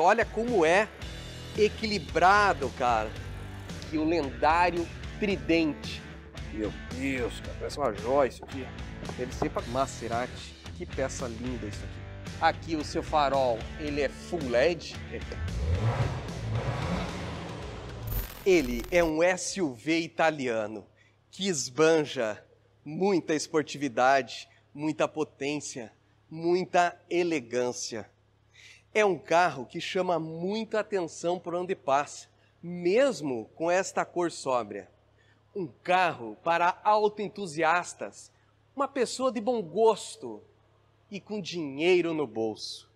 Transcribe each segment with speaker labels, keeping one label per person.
Speaker 1: Olha como é equilibrado, cara. que o lendário tridente. Meu Deus, cara, parece uma joia isso aqui. Deve ser Maserati. Que peça linda isso aqui. Aqui o seu farol, ele é full LED. Ele é um SUV italiano que esbanja muita esportividade, muita potência, muita elegância. É um carro que chama muita atenção por onde passa, mesmo com esta cor sóbria. Um carro para autoentusiastas, uma pessoa de bom gosto e com dinheiro no bolso.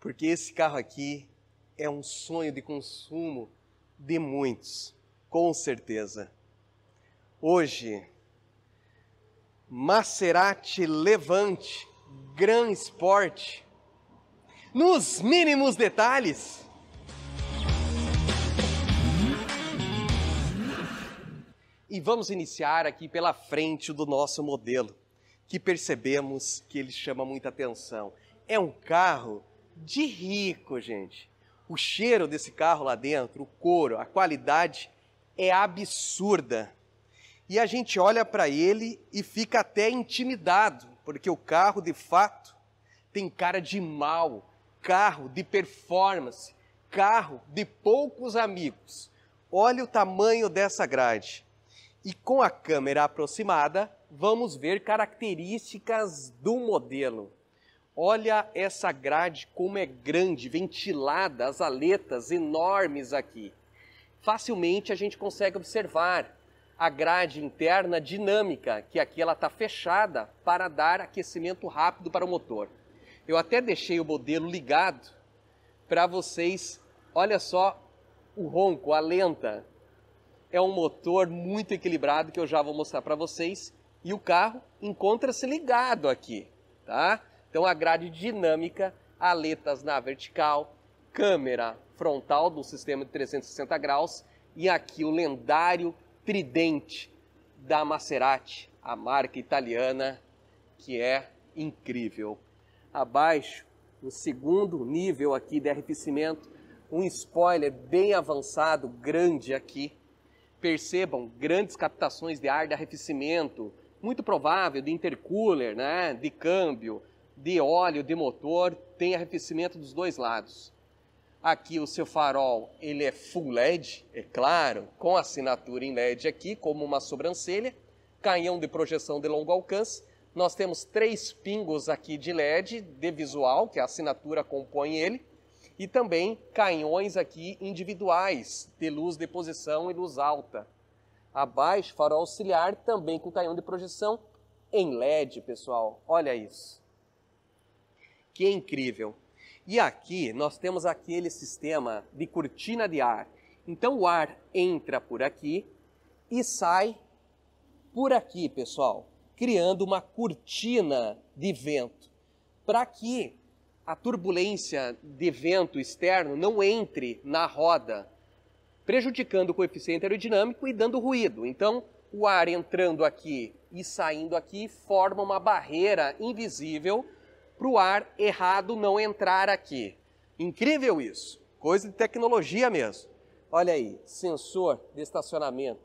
Speaker 1: Porque esse carro aqui é um sonho de consumo de muitos, com certeza. Hoje, Maserati Levante, Gran Sport nos mínimos detalhes. E vamos iniciar aqui pela frente do nosso modelo, que percebemos que ele chama muita atenção. É um carro de rico, gente. O cheiro desse carro lá dentro, o couro, a qualidade é absurda. E a gente olha para ele e fica até intimidado, porque o carro de fato tem cara de mal, carro de performance, carro de poucos amigos. Olha o tamanho dessa grade. E com a câmera aproximada, vamos ver características do modelo. Olha essa grade como é grande, ventilada, as aletas enormes aqui. Facilmente a gente consegue observar a grade interna dinâmica, que aqui ela está fechada para dar aquecimento rápido para o motor. Eu até deixei o modelo ligado para vocês. Olha só o ronco, a lenta. É um motor muito equilibrado que eu já vou mostrar para vocês. E o carro encontra-se ligado aqui, tá? Então a grade dinâmica, aletas na vertical, câmera frontal do sistema de 360 graus e aqui o lendário tridente da Maserati, a marca italiana, que é incrível abaixo, no segundo nível aqui de arrefecimento, um spoiler bem avançado, grande aqui. Percebam grandes captações de ar de arrefecimento, muito provável de intercooler, né, de câmbio, de óleo, de motor, tem arrefecimento dos dois lados. Aqui o seu farol, ele é full LED, é claro, com assinatura em LED aqui, como uma sobrancelha, canhão de projeção de longo alcance, nós temos três pingos aqui de LED, de visual, que a assinatura compõe ele, e também canhões aqui individuais, de luz de posição e luz alta. Abaixo, farol auxiliar, também com canhão de projeção em LED, pessoal. Olha isso. Que incrível. E aqui nós temos aquele sistema de cortina de ar. Então o ar entra por aqui e sai por aqui, pessoal criando uma cortina de vento, para que a turbulência de vento externo não entre na roda, prejudicando o coeficiente aerodinâmico e dando ruído. Então, o ar entrando aqui e saindo aqui forma uma barreira invisível para o ar errado não entrar aqui. Incrível isso, coisa de tecnologia mesmo. Olha aí, sensor de estacionamento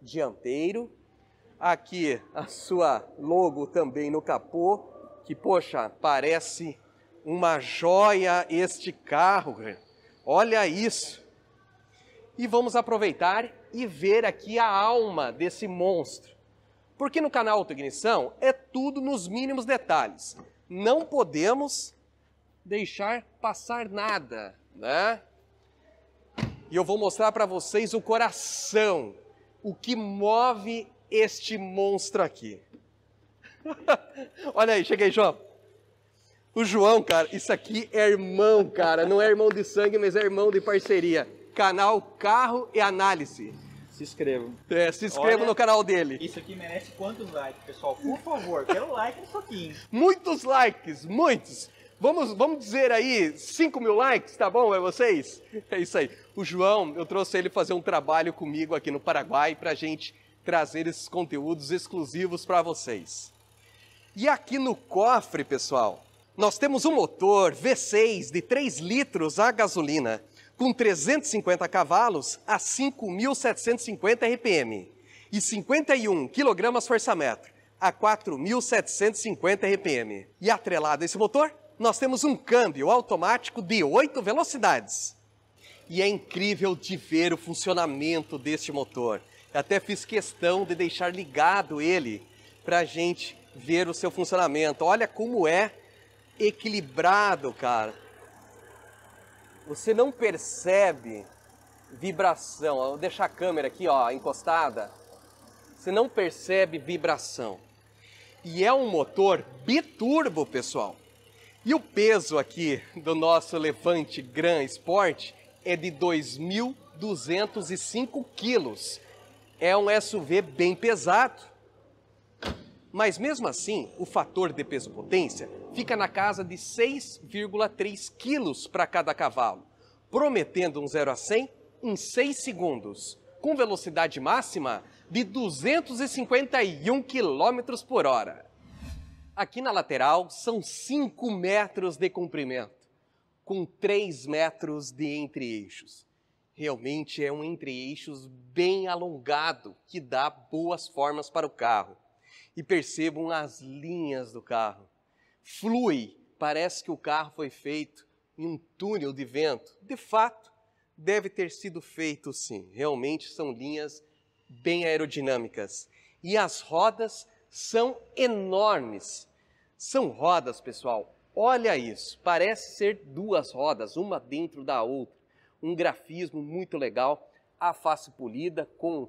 Speaker 1: dianteiro Aqui a sua logo também no capô, que poxa, parece uma joia este carro. Olha isso. E vamos aproveitar e ver aqui a alma desse monstro. Porque no canal Autoignição é tudo nos mínimos detalhes. Não podemos deixar passar nada, né? E eu vou mostrar para vocês o coração, o que move este monstro aqui. Olha aí, cheguei, João. O João, cara, isso aqui é irmão, cara. Não é irmão de sangue, mas é irmão de parceria. Canal Carro e Análise. Se inscreva. É, se inscreva no canal dele. Isso aqui merece quantos likes, pessoal? Por favor, quero like nisso aqui. Muitos likes, muitos. Vamos, vamos dizer aí 5 mil likes, tá bom? É vocês? É isso aí. O João, eu trouxe ele fazer um trabalho comigo aqui no Paraguai pra gente trazer esses conteúdos exclusivos para vocês. E aqui no cofre, pessoal, nós temos um motor V6 de 3 litros a gasolina, com 350 cavalos a 5.750 RPM e 51 kgfm a 4.750 RPM. E atrelado a esse motor, nós temos um câmbio automático de 8 velocidades. E é incrível de ver o funcionamento deste motor. Até fiz questão de deixar ligado ele para a gente ver o seu funcionamento. Olha como é equilibrado, cara. Você não percebe vibração. vou deixar a câmera aqui, ó, encostada. Você não percebe vibração. E é um motor biturbo, pessoal. E o peso aqui do nosso Levante Gran Sport é de 2.205 quilos. É um SUV bem pesado. Mas mesmo assim, o fator de peso-potência fica na casa de 6,3 quilos para cada cavalo, prometendo um 0 a 100 em 6 segundos, com velocidade máxima de 251 km por hora. Aqui na lateral são 5 metros de comprimento, com 3 metros de entre-eixos. Realmente é um entre-eixos bem alongado que dá boas formas para o carro. E percebam as linhas do carro. Flui, parece que o carro foi feito em um túnel de vento. De fato, deve ter sido feito sim. Realmente são linhas bem aerodinâmicas. E as rodas são enormes. São rodas, pessoal. Olha isso. Parece ser duas rodas, uma dentro da outra um grafismo muito legal, a face polida com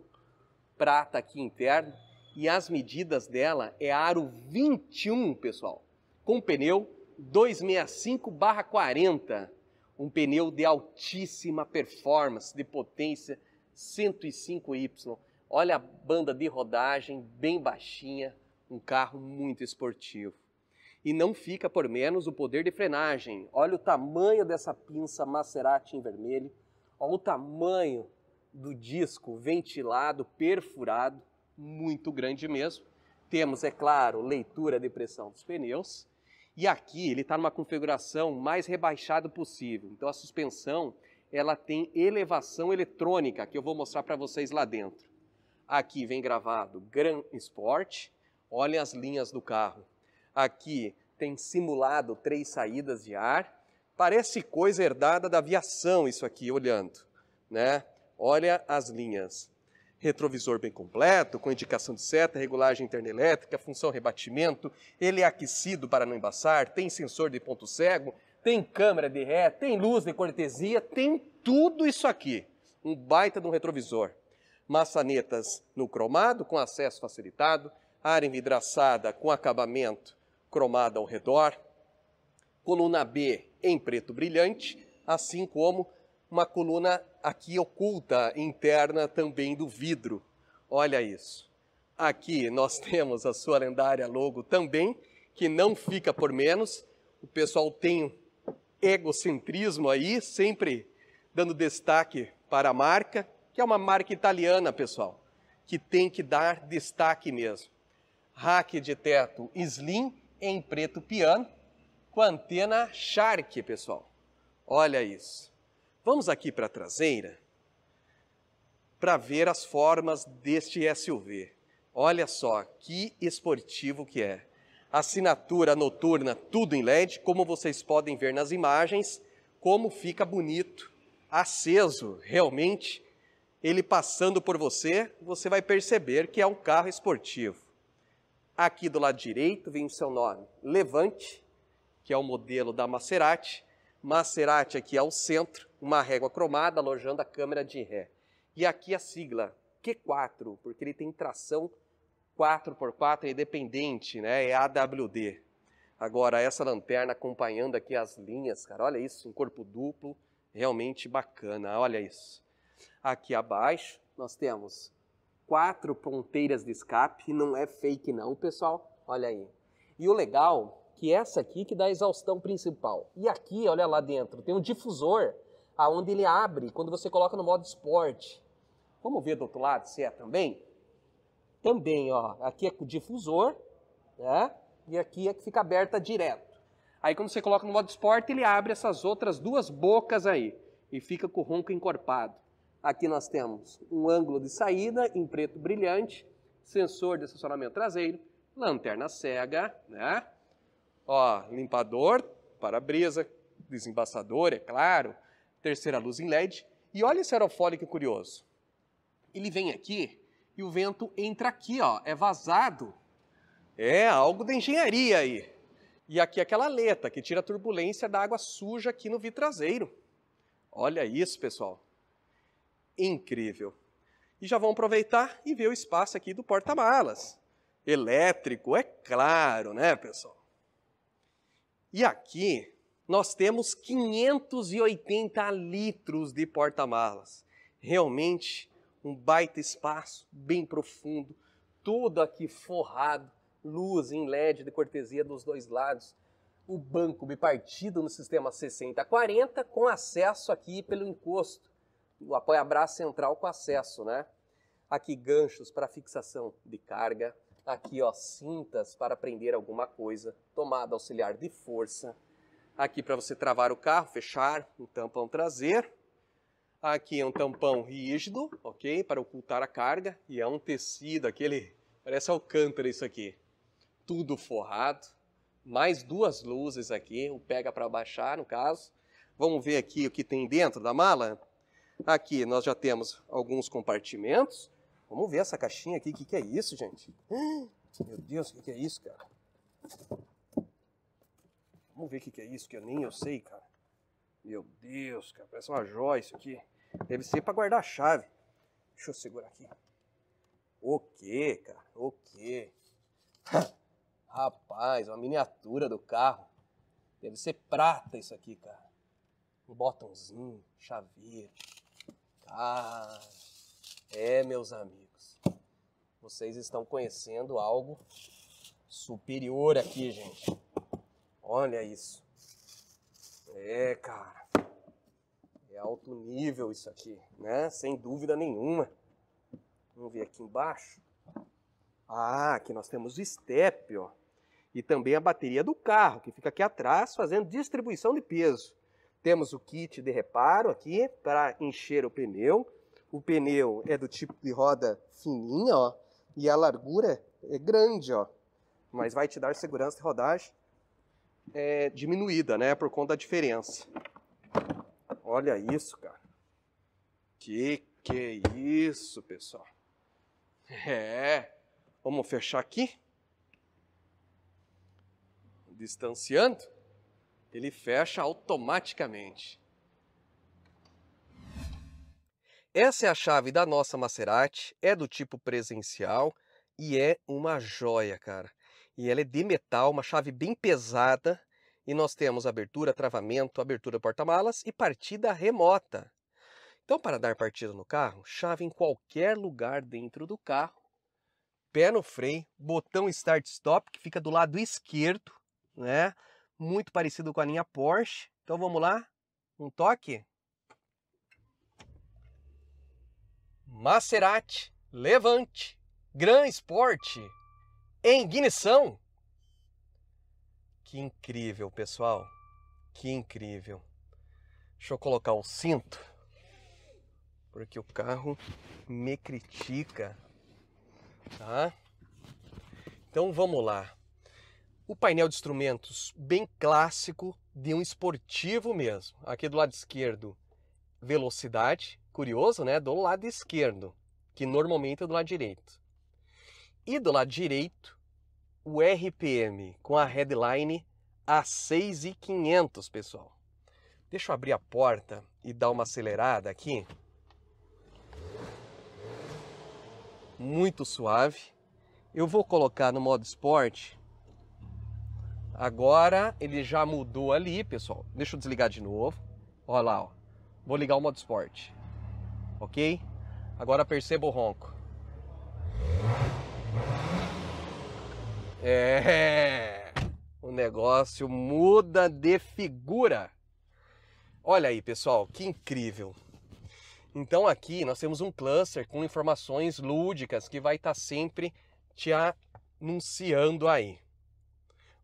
Speaker 1: prata aqui interno e as medidas dela é aro 21, pessoal, com pneu 265/40, um pneu de altíssima performance, de potência 105Y. Olha a banda de rodagem bem baixinha, um carro muito esportivo e não fica por menos o poder de frenagem. Olha o tamanho dessa pinça Maserati em vermelho, olha o tamanho do disco ventilado, perfurado, muito grande mesmo. Temos, é claro, leitura de pressão dos pneus. E aqui ele está numa configuração mais rebaixada possível. Então a suspensão ela tem elevação eletrônica, que eu vou mostrar para vocês lá dentro. Aqui vem gravado Gran Sport. Olhem as linhas do carro aqui tem simulado três saídas de ar. Parece coisa herdada da aviação isso aqui, olhando, né? Olha as linhas. Retrovisor bem completo, com indicação de seta, regulagem interna elétrica, função rebatimento, ele é aquecido para não embaçar, tem sensor de ponto cego, tem câmera de ré, tem luz de cortesia, tem tudo isso aqui. Um baita de um retrovisor. Maçanetas no cromado, com acesso facilitado, área envidraçada com acabamento cromada ao redor, coluna B em preto brilhante, assim como uma coluna aqui oculta interna também do vidro. Olha isso. Aqui nós temos a sua lendária logo também, que não fica por menos. O pessoal tem egocentrismo aí, sempre dando destaque para a marca, que é uma marca italiana, pessoal, que tem que dar destaque mesmo. Rack de teto slim, em preto piano com a antena Shark, pessoal. Olha isso. Vamos aqui para a traseira para ver as formas deste SUV. Olha só que esportivo que é. Assinatura noturna tudo em LED, como vocês podem ver nas imagens, como fica bonito, aceso, realmente. Ele passando por você, você vai perceber que é um carro esportivo. Aqui do lado direito vem o seu nome, Levante, que é o modelo da Maserati. Maserati aqui ao centro, uma régua cromada alojando a câmera de ré. E aqui a sigla Q4, porque ele tem tração 4x4 é independente, né? É AWD. Agora, essa lanterna acompanhando aqui as linhas, cara, olha isso, um corpo duplo, realmente bacana, olha isso. Aqui abaixo nós temos quatro ponteiras de escape, não é fake não, pessoal, olha aí. E o legal que é essa aqui que dá a exaustão principal. E aqui, olha lá dentro, tem um difusor aonde ele abre quando você coloca no modo esporte. Vamos ver do outro lado se é também? Também, ó, aqui é com difusor, né? E aqui é que fica aberta direto. Aí quando você coloca no modo esporte, ele abre essas outras duas bocas aí e fica com o ronco encorpado. Aqui nós temos um ângulo de saída em preto brilhante, sensor de estacionamento traseiro, lanterna cega, né? Ó, limpador, para-brisa, desembaçador, é claro, terceira luz em LED. E olha esse aerofólio que curioso. Ele vem aqui e o vento entra aqui, ó, é vazado. É algo da engenharia aí. E aqui é aquela aleta que tira a turbulência da água suja aqui no vidro traseiro. Olha isso, pessoal incrível. E já vão aproveitar e ver o espaço aqui do porta-malas. Elétrico, é claro, né, pessoal? E aqui nós temos 580 litros de porta-malas. Realmente um baita espaço, bem profundo, tudo aqui forrado, luz em LED de cortesia dos dois lados, o banco bipartido no sistema 60-40 com acesso aqui pelo encosto o apoia-braço central com acesso, né? Aqui ganchos para fixação de carga, aqui ó, cintas para prender alguma coisa, tomada auxiliar de força, aqui para você travar o carro, fechar, um tampão traseiro, aqui é um tampão rígido, ok, para ocultar a carga, e é um tecido, aquele, parece alcântara isso aqui, tudo forrado, mais duas luzes aqui, o pega para baixar no caso, vamos ver aqui o que tem dentro da mala, Aqui nós já temos alguns compartimentos. Vamos ver essa caixinha aqui, o que, que é isso, gente? Meu Deus, o que, que é isso, cara? Vamos ver o que, que é isso, que eu nem eu sei, cara. Meu Deus, cara, parece uma joia isso aqui. Deve ser para guardar a chave. Deixa eu segurar aqui. O que, cara? O que? Rapaz, uma miniatura do carro. Deve ser prata isso aqui, cara. Um botãozinho, verde. Ah, é, meus amigos. Vocês estão conhecendo algo superior aqui, gente. Olha isso. É, cara. É alto nível isso aqui, né? Sem dúvida nenhuma. Vamos ver aqui embaixo. Ah, aqui nós temos o step, ó. E também a bateria do carro, que fica aqui atrás fazendo distribuição de peso. Temos o kit de reparo aqui para encher o pneu. O pneu é do tipo de roda fininha, ó, e a largura é grande, ó. Mas vai te dar segurança de rodagem é, diminuída, né, por conta da diferença. Olha isso, cara. Que que é isso, pessoal. É. Vamos fechar aqui. Distanciando ele fecha automaticamente. Essa é a chave da nossa Maserati, é do tipo presencial e é uma joia, cara. E ela é de metal, uma chave bem pesada, e nós temos abertura, travamento, abertura porta-malas e partida remota. Então, para dar partida no carro, chave em qualquer lugar dentro do carro, pé no freio, botão start-stop que fica do lado esquerdo, né? muito parecido com a linha Porsche. Então vamos lá, um toque. Maserati, Levante, Gran Sport, em ignição. Que incrível, pessoal. Que incrível. Deixa eu colocar o cinto, porque o carro me critica, tá? Então vamos lá o painel de instrumentos bem clássico de um esportivo mesmo. Aqui do lado esquerdo, velocidade, curioso, né? Do lado esquerdo, que normalmente é do lado direito. E do lado direito, o RPM com a headline a 6,500, pessoal. Deixa eu abrir a porta e dar uma acelerada aqui. Muito suave. Eu vou colocar no modo esporte Agora ele já mudou ali, pessoal. Deixa eu desligar de novo. Olha lá, ó. Vou ligar o modo esporte. Ok? Agora perceba o ronco. É. O negócio muda de figura. Olha aí, pessoal, que incrível. Então aqui nós temos um cluster com informações lúdicas que vai estar tá sempre te anunciando aí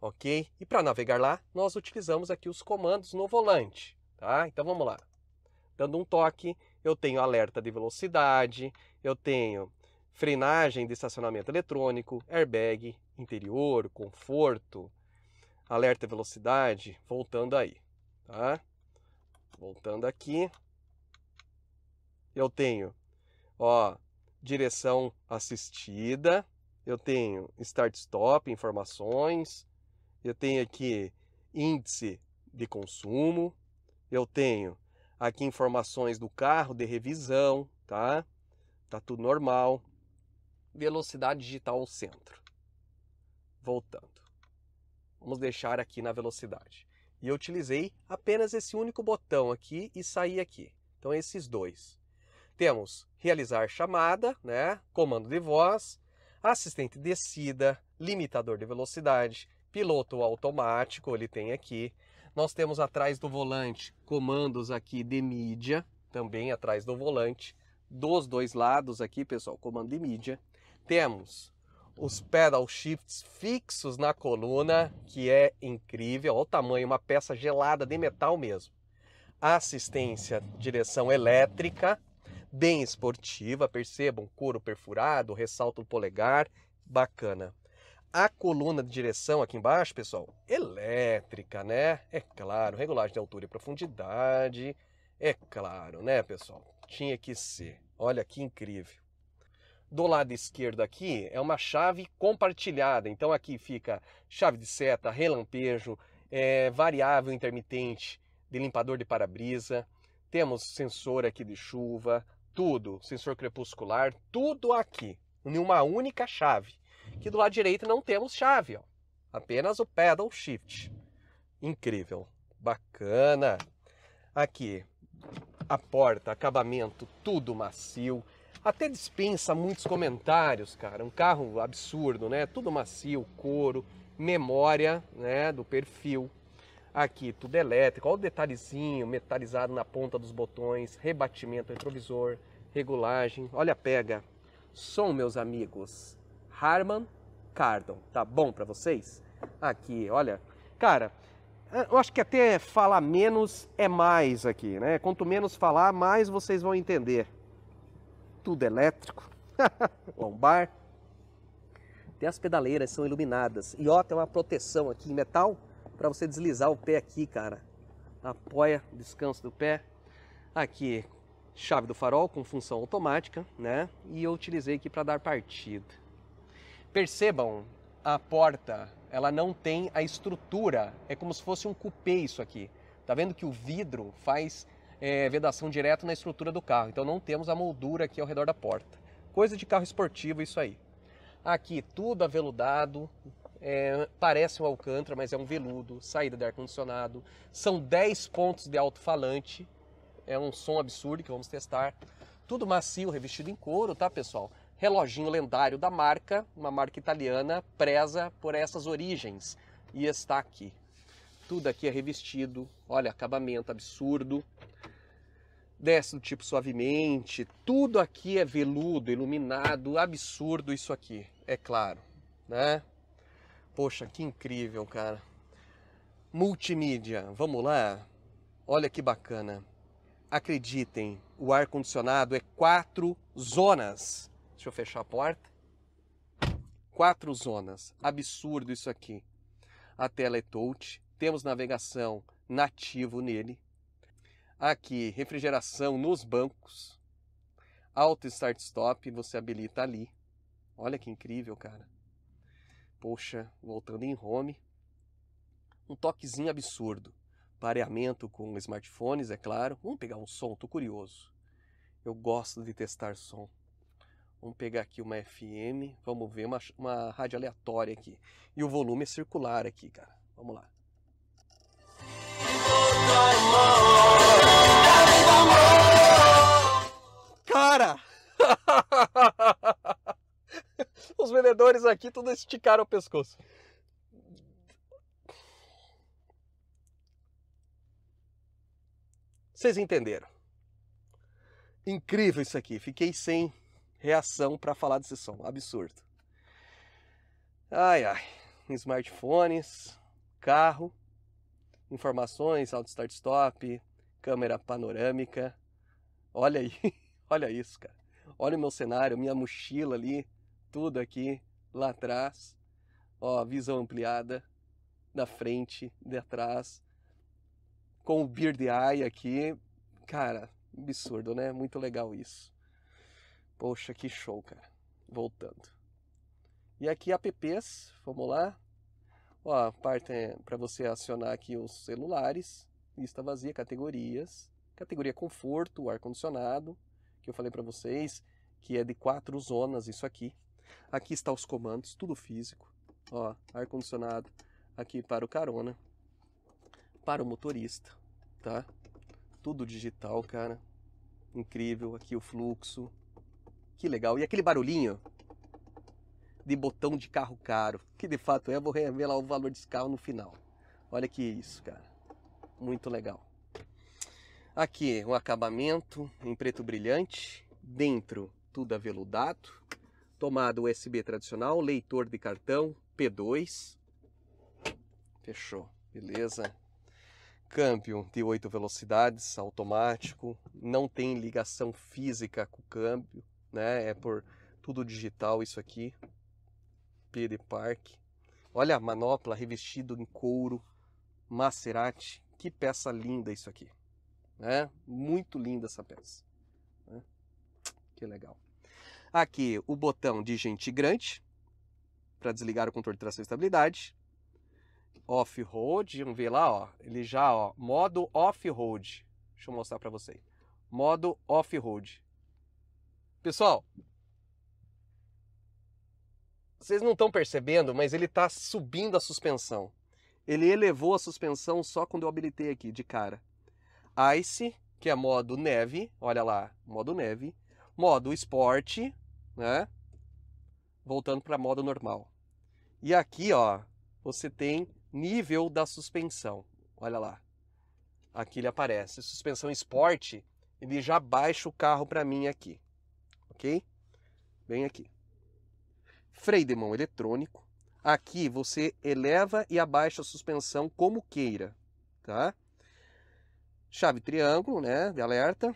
Speaker 1: ok? E para navegar lá, nós utilizamos aqui os comandos no volante, tá? Então vamos lá. Dando um toque, eu tenho alerta de velocidade, eu tenho frenagem de estacionamento eletrônico, airbag, interior, conforto, alerta de velocidade, voltando aí, tá? Voltando aqui, eu tenho, ó, direção assistida, eu tenho start stop, informações, eu tenho aqui índice de consumo, eu tenho aqui informações do carro de revisão, tá? Tá tudo normal. Velocidade digital ao centro. Voltando. Vamos deixar aqui na velocidade. E eu utilizei apenas esse único botão aqui e saí aqui. Então esses dois. Temos realizar chamada, né? Comando de voz, assistente descida, limitador de velocidade, piloto automático, ele tem aqui. Nós temos atrás do volante comandos aqui de mídia, também atrás do volante. Dos dois lados aqui, pessoal, comando de mídia. Temos os pedal shifts fixos na coluna, que é incrível. Olha o tamanho, uma peça gelada de metal mesmo. Assistência, direção elétrica, bem esportiva, percebam, couro perfurado, ressalto polegar, bacana. A coluna de direção aqui embaixo, pessoal, elétrica, né? É claro, regulagem de altura e profundidade, é claro, né, pessoal? Tinha que ser. Olha que incrível. Do lado esquerdo aqui é uma chave compartilhada, então aqui fica chave de seta, relampejo, é, variável intermitente, de limpador de para-brisa, temos sensor aqui de chuva, tudo, sensor crepuscular, tudo aqui, em uma única chave que do lado direito não temos chave, ó. apenas o pedal shift. Incrível, bacana. Aqui, a porta, acabamento, tudo macio. Até dispensa muitos comentários, cara. Um carro absurdo, né? Tudo macio, couro, memória né, do perfil. Aqui, tudo elétrico. Olha o detalhezinho metalizado na ponta dos botões. Rebatimento retrovisor, regulagem. Olha a pega. Som, meus amigos. Harman Kardon. Tá bom para vocês? Aqui, olha. Cara, eu acho que até falar menos é mais aqui, né? Quanto menos falar, mais vocês vão entender. Tudo elétrico. Lombar. Até as pedaleiras são iluminadas. E ó, tem uma proteção aqui em metal para você deslizar o pé aqui, cara. Apoia descanso do pé. Aqui, chave do farol com função automática, né? E eu utilizei aqui para dar partida. Percebam, a porta, ela não tem a estrutura, é como se fosse um cupê isso aqui. Tá vendo que o vidro faz é, vedação direto na estrutura do carro, então não temos a moldura aqui ao redor da porta. Coisa de carro esportivo isso aí. Aqui tudo aveludado, é, parece um alcântara, mas é um veludo, saída de ar-condicionado. São 10 pontos de alto-falante, é um som absurdo que vamos testar. Tudo macio, revestido em couro, tá pessoal? reloginho lendário da marca, uma marca italiana, preza por essas origens e está aqui. Tudo aqui é revestido, olha, acabamento absurdo, desce do tipo suavemente, tudo aqui é veludo, iluminado, absurdo isso aqui, é claro, né? Poxa, que incrível, cara. Multimídia, vamos lá? Olha que bacana. Acreditem, o ar-condicionado é quatro zonas Deixa eu fechar a porta. Quatro zonas. Absurdo isso aqui. A tela é touch. Temos navegação nativo nele. Aqui, refrigeração nos bancos. Auto Start Stop, você habilita ali. Olha que incrível, cara. Poxa, voltando em home. Um toquezinho absurdo. Pareamento com smartphones, é claro. Vamos pegar um som, tô curioso. Eu gosto de testar som. Vamos pegar aqui uma FM, vamos ver uma, uma rádio aleatória aqui. E o volume é circular aqui, cara. Vamos lá. Cara! Os vendedores aqui tudo esticaram o pescoço. Vocês entenderam? Incrível isso aqui. Fiquei sem reação para falar desse som. Absurdo. Ai, ai. Smartphones, carro, informações, auto start stop, câmera panorâmica. Olha aí, olha isso, cara. Olha o meu cenário, minha mochila ali, tudo aqui lá atrás. Ó, visão ampliada da frente, de atrás. Com o Beard Eye aqui. Cara, absurdo, né? Muito legal isso. Poxa, que show, cara. Voltando. E aqui apps, vamos lá. Ó, a parte é para você acionar aqui os celulares, lista vazia, categorias, categoria conforto, ar-condicionado, que eu falei para vocês, que é de quatro zonas isso aqui. Aqui está os comandos, tudo físico. Ó, ar-condicionado aqui para o carona, para o motorista, tá? Tudo digital, cara. Incrível, aqui o fluxo, que legal. E aquele barulhinho de botão de carro caro, que de fato é, vou revelar o valor desse carro no final. Olha que isso, cara. Muito legal. Aqui, um acabamento em preto brilhante. Dentro, tudo aveludado. Tomada USB tradicional, leitor de cartão, P2. Fechou. Beleza. Câmbio de 8 velocidades, automático. Não tem ligação física com o câmbio né? É por tudo digital isso aqui. Pede Park. Olha a manopla revestido em couro Maserati. Que peça linda isso aqui, né? Muito linda essa peça. Né? Que legal. Aqui o botão de gente grande para desligar o controle de tração e estabilidade. Off-road, vamos ver lá, ó. Ele já, ó, modo off-road. Deixa eu mostrar para vocês. Modo off-road. Pessoal, vocês não estão percebendo, mas ele está subindo a suspensão. Ele elevou a suspensão só quando eu habilitei aqui, de cara. Ice, que é modo neve, olha lá, modo neve. Modo esporte, né? Voltando para modo normal. E aqui, ó, você tem nível da suspensão. Olha lá. Aqui ele aparece. Suspensão esporte, ele já baixa o carro para mim aqui ok? Bem aqui. Freio de mão eletrônico. Aqui você eleva e abaixa a suspensão como queira, tá? Chave triângulo, né, de alerta.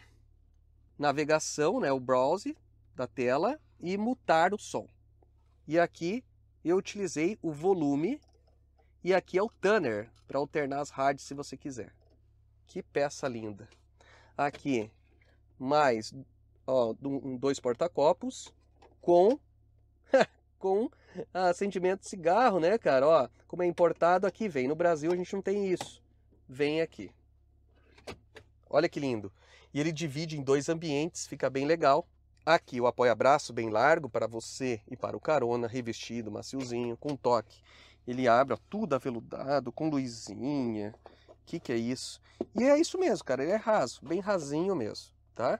Speaker 1: Navegação, né, o browse da tela e mutar o som. E aqui eu utilizei o volume e aqui é o Tanner para alternar as rádios se você quiser. Que peça linda. Aqui mais ó, um, dois porta-copos com com ah, sentimento de cigarro, né, cara? Ó, como é importado aqui, vem. No Brasil a gente não tem isso. Vem aqui. Olha que lindo. E ele divide em dois ambientes, fica bem legal. Aqui o apoia-braço bem largo para você e para o carona, revestido, maciozinho, com toque. Ele abre ó, tudo aveludado, com luzinha. O que, que é isso? E é isso mesmo, cara. Ele é raso, bem rasinho mesmo, tá?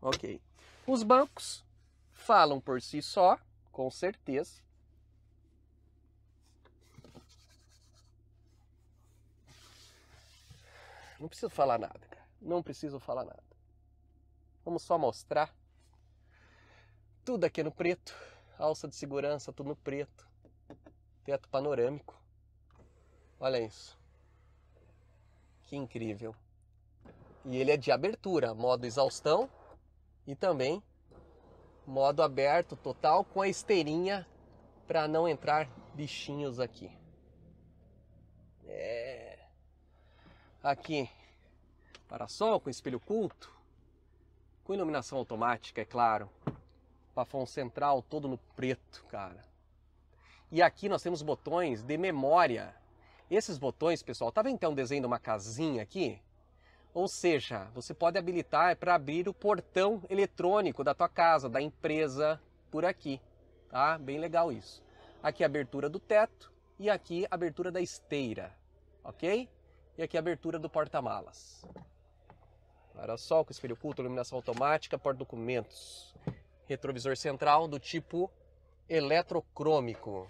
Speaker 1: Ok. Os bancos falam por si só, com certeza. Não preciso falar nada, cara. Não preciso falar nada. Vamos só mostrar. Tudo aqui no preto. Alça de segurança, tudo no preto. Teto panorâmico. Olha isso. Que incrível. E ele é de abertura, modo exaustão e também modo aberto total com a esteirinha para não entrar bichinhos aqui. É. Aqui, para-sol com espelho oculto, com iluminação automática, é claro. Pafão central todo no preto, cara. E aqui nós temos botões de memória. Esses botões, pessoal, tá vendo que tem um desenho de uma casinha aqui? Ou seja, você pode habilitar para abrir o portão eletrônico da tua casa, da empresa, por aqui, tá? Bem legal isso. Aqui abertura do teto e aqui abertura da esteira, ok? E aqui abertura do porta-malas. Para-sol com espelho oculto, iluminação automática, porta-documentos. Retrovisor central do tipo eletrocrômico.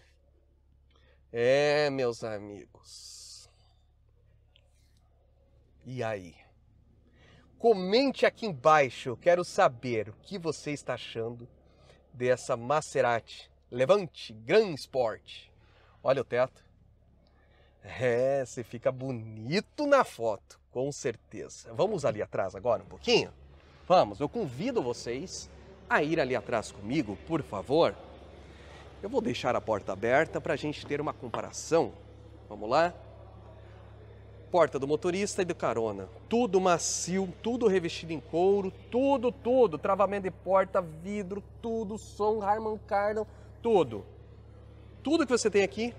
Speaker 1: É, meus amigos. E aí? Comente aqui embaixo, eu quero saber o que você está achando dessa Maserati Levante Gran Sport. Olha o teto. É, você fica bonito na foto, com certeza. Vamos ali atrás agora um pouquinho? Vamos, eu convido vocês a ir ali atrás comigo, por favor. Eu vou deixar a porta aberta para a gente ter uma comparação. Vamos lá? porta do motorista e do carona. Tudo macio, tudo revestido em couro, tudo, tudo. Travamento de porta, vidro, tudo, som, Harman Kardon, tudo. Tudo que você tem aqui,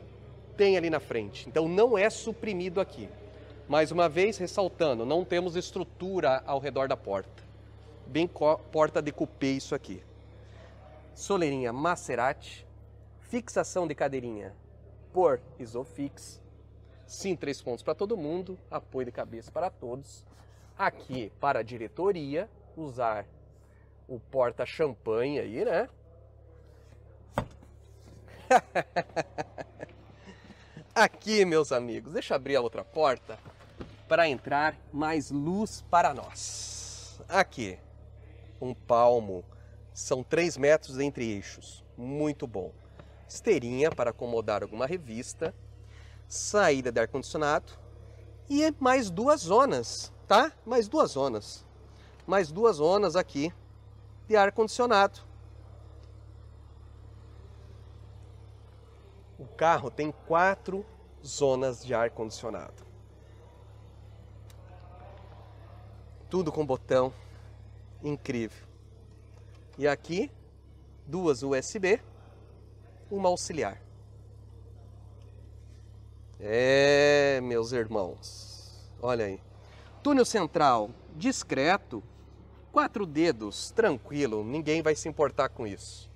Speaker 1: tem ali na frente. Então não é suprimido aqui. Mais uma vez, ressaltando, não temos estrutura ao redor da porta. Bem porta de cupê isso aqui. Soleirinha Maserati, fixação de cadeirinha por Isofix, Sim, três pontos para todo mundo, apoio de cabeça para todos. Aqui, para a diretoria, usar o porta-champanhe aí, né? Aqui, meus amigos, deixa eu abrir a outra porta para entrar mais luz para nós. Aqui, um palmo, são três metros entre eixos, muito bom. Esteirinha para acomodar alguma revista, saída de ar-condicionado e mais duas zonas, tá? Mais duas zonas. Mais duas zonas aqui de ar-condicionado. O carro tem quatro zonas de ar-condicionado. Tudo com botão. Incrível. E aqui, duas USB, uma auxiliar. É, meus irmãos, olha aí. Túnel central discreto, quatro dedos, tranquilo, ninguém vai se importar com isso.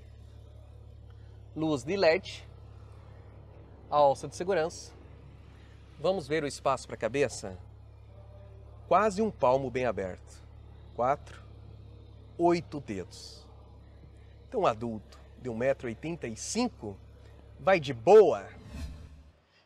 Speaker 1: Luz de LED, alça de segurança. Vamos ver o espaço para a cabeça? Quase um palmo bem aberto. Quatro, oito dedos. Então, um adulto de 1,85m vai de boa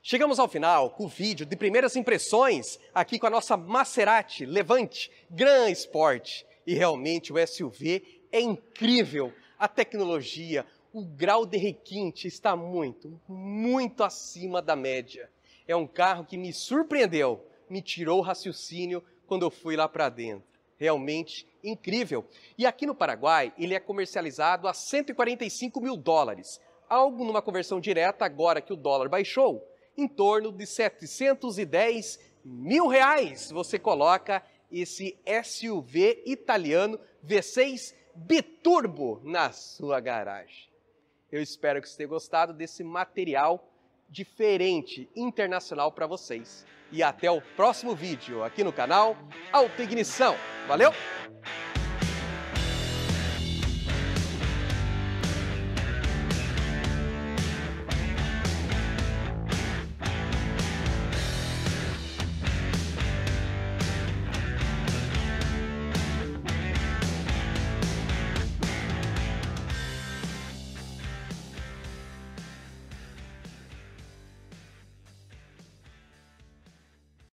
Speaker 1: Chegamos ao final com o vídeo de primeiras impressões aqui com a nossa Maserati Levante Gran Sport. E realmente o SUV é incrível. A tecnologia, o grau de requinte está muito, muito acima da média. É um carro que me surpreendeu, me tirou o raciocínio quando eu fui lá para dentro. Realmente incrível. E aqui no Paraguai, ele é comercializado a 145 mil dólares. Algo numa conversão direta, agora que o dólar baixou, em torno de 710 mil reais. Você coloca esse SUV italiano V6 Biturbo na sua garagem. Eu espero que você tenha gostado desse material diferente, internacional para vocês. E até o próximo vídeo aqui no canal Auto Ignição. Valeu!